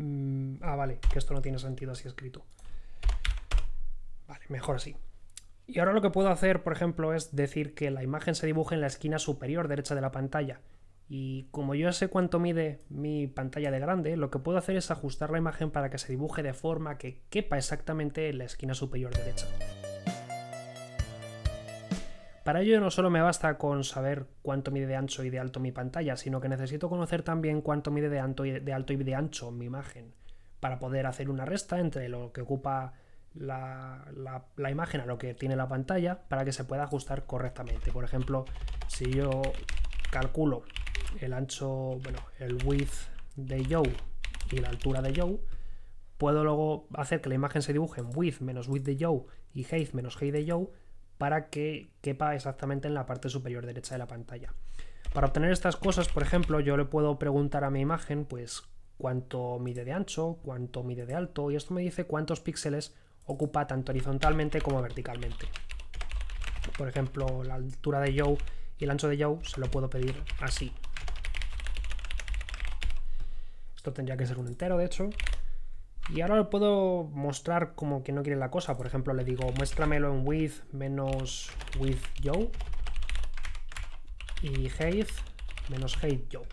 Mm, ah, vale, que esto no tiene sentido así escrito. Vale, mejor así. Y ahora lo que puedo hacer, por ejemplo, es decir que la imagen se dibuje en la esquina superior derecha de la pantalla. Y como yo sé cuánto mide mi pantalla de grande, lo que puedo hacer es ajustar la imagen para que se dibuje de forma que quepa exactamente en la esquina superior derecha. Para ello no solo me basta con saber cuánto mide de ancho y de alto mi pantalla, sino que necesito conocer también cuánto mide de alto y de, alto ancho mi imagen, para poder hacer una resta entre lo que ocupa la, la, imagen a lo que tiene la pantalla, para que se pueda ajustar correctamente. Por ejemplo, si yo calculo el ancho, bueno, el width de Joe y la altura de Joe, puedo luego hacer que la imagen se dibuje en width menos width de Joe y height menos height de Joe, para que quepa exactamente en la parte superior derecha de la pantalla. Para obtener estas cosas, por ejemplo, yo le puedo preguntar a mi imagen, pues, cuánto mide de ancho, cuánto mide de alto, y esto me dice cuántos píxeles ocupa tanto horizontalmente como verticalmente. Por ejemplo, la altura de Joe y el ancho de Joe se lo puedo pedir así. Esto tendría que ser un entero, de hecho. Y ahora puedo mostrar como que no quiere la cosa. Por ejemplo, le digo, muéstramelo en with menos with Joe. Y hate menos hate Joe.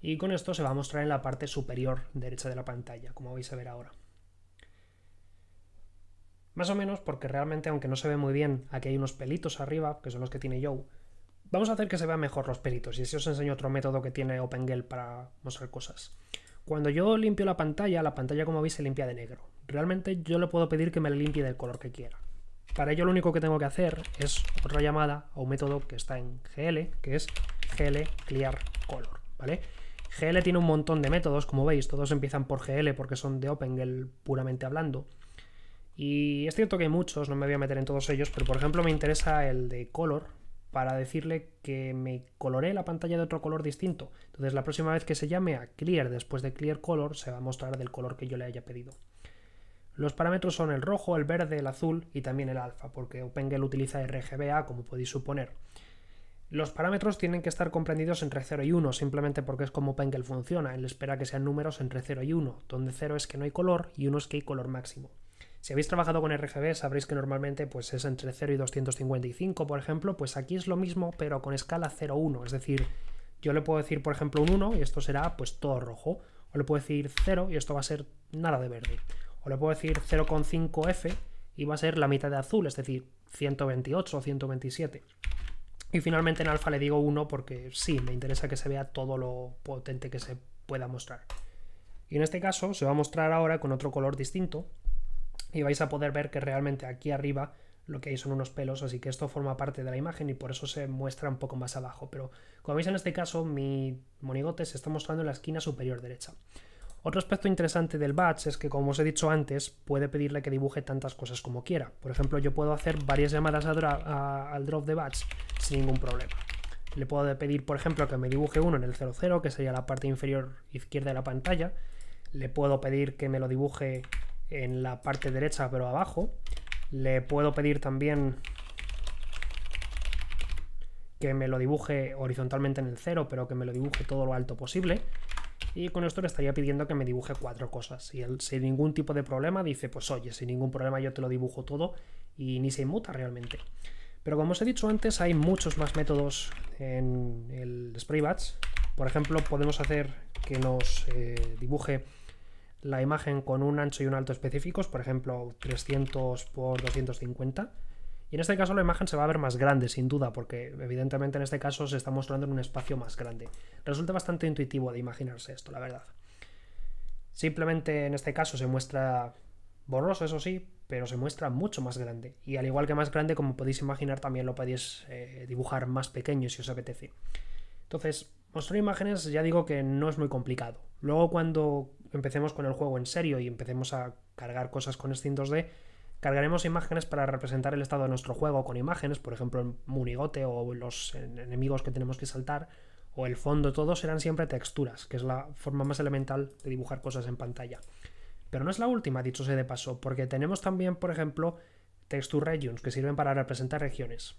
Y con esto se va a mostrar en la parte superior derecha de la pantalla, como vais a ver ahora. Más o menos porque realmente, aunque no se ve muy bien, aquí hay unos pelitos arriba, que son los que tiene Joe. Vamos a hacer que se vean mejor los pelitos, y así os enseño otro método que tiene OpenGL para mostrar cosas. Cuando yo limpio la pantalla, la pantalla como veis se limpia de negro. Realmente yo le puedo pedir que me la limpie del color que quiera. Para ello lo único que tengo que hacer es otra llamada a un método que está en GL, que es GL Clear Color, ¿vale? GL tiene un montón de métodos, como veis, todos empiezan por GL porque son de OpenGL puramente hablando. Y es cierto que hay muchos, no me voy a meter en todos ellos, pero por ejemplo me interesa el de color, para decirle que me coloré la pantalla de otro color distinto. Entonces la próxima vez que se llame a clear después de clear color se va a mostrar del color que yo le haya pedido. Los parámetros son el rojo, el verde, el azul y también el alfa, porque OpenGL utiliza RGBA como podéis suponer. Los parámetros tienen que estar comprendidos entre 0 y 1, simplemente porque es como OpenGL funciona, él espera que sean números entre 0 y 1, donde 0 es que no hay color y 1 es que hay color máximo. Si habéis trabajado con RGB sabréis que normalmente pues, es entre 0 y 255, por ejemplo, pues aquí es lo mismo pero con escala 0,1, es decir, yo le puedo decir, por ejemplo, un 1 y esto será pues todo rojo, o le puedo decir 0 y esto va a ser nada de verde, o le puedo decir 0,5F y va a ser la mitad de azul, es decir, 128 o 127. Y finalmente en alfa le digo 1 porque sí, me interesa que se vea todo lo potente que se pueda mostrar. Y en este caso se va a mostrar ahora con otro color distinto, y vais a poder ver que realmente aquí arriba lo que hay son unos pelos, así que esto forma parte de la imagen y por eso se muestra un poco más abajo. Pero como veis en este caso, mi monigote se está mostrando en la esquina superior derecha. Otro aspecto interesante del batch es que, como os he dicho antes, puede pedirle que dibuje tantas cosas como quiera. Por ejemplo, yo puedo hacer varias llamadas al drop de batch sin ningún problema. Le puedo pedir, por ejemplo, que me dibuje uno en el 00, que sería la parte inferior izquierda de la pantalla. Le puedo pedir que me lo dibuje en la parte derecha, pero abajo. Le puedo pedir también que me lo dibuje horizontalmente en el cero, pero que me lo dibuje todo lo alto posible. Y con esto le estaría pidiendo que me dibuje cuatro cosas. Y él, sin ningún tipo de problema, dice, pues oye, sin ningún problema yo te lo dibujo todo y ni se inmuta realmente. Pero como os he dicho antes, hay muchos más métodos en el spray batch. Por ejemplo, podemos hacer que nos eh, dibuje la imagen con un ancho y un alto específicos, por ejemplo 300 por 250. Y en este caso la imagen se va a ver más grande, sin duda, porque evidentemente en este caso se está mostrando en un espacio más grande. Resulta bastante intuitivo de imaginarse esto, la verdad. Simplemente en este caso se muestra borroso, eso sí, pero se muestra mucho más grande. Y al igual que más grande, como podéis imaginar, también lo podéis eh, dibujar más pequeño si os apetece. Entonces, mostrar imágenes ya digo que no es muy complicado. Luego cuando empecemos con el juego en serio y empecemos a cargar cosas con extintos 2D, cargaremos imágenes para representar el estado de nuestro juego con imágenes, por ejemplo, el munigote o los enemigos que tenemos que saltar o el fondo, todo serán siempre texturas, que es la forma más elemental de dibujar cosas en pantalla. Pero no es la última, dicho sea de paso, porque tenemos también, por ejemplo, Texture Regions, que sirven para representar regiones.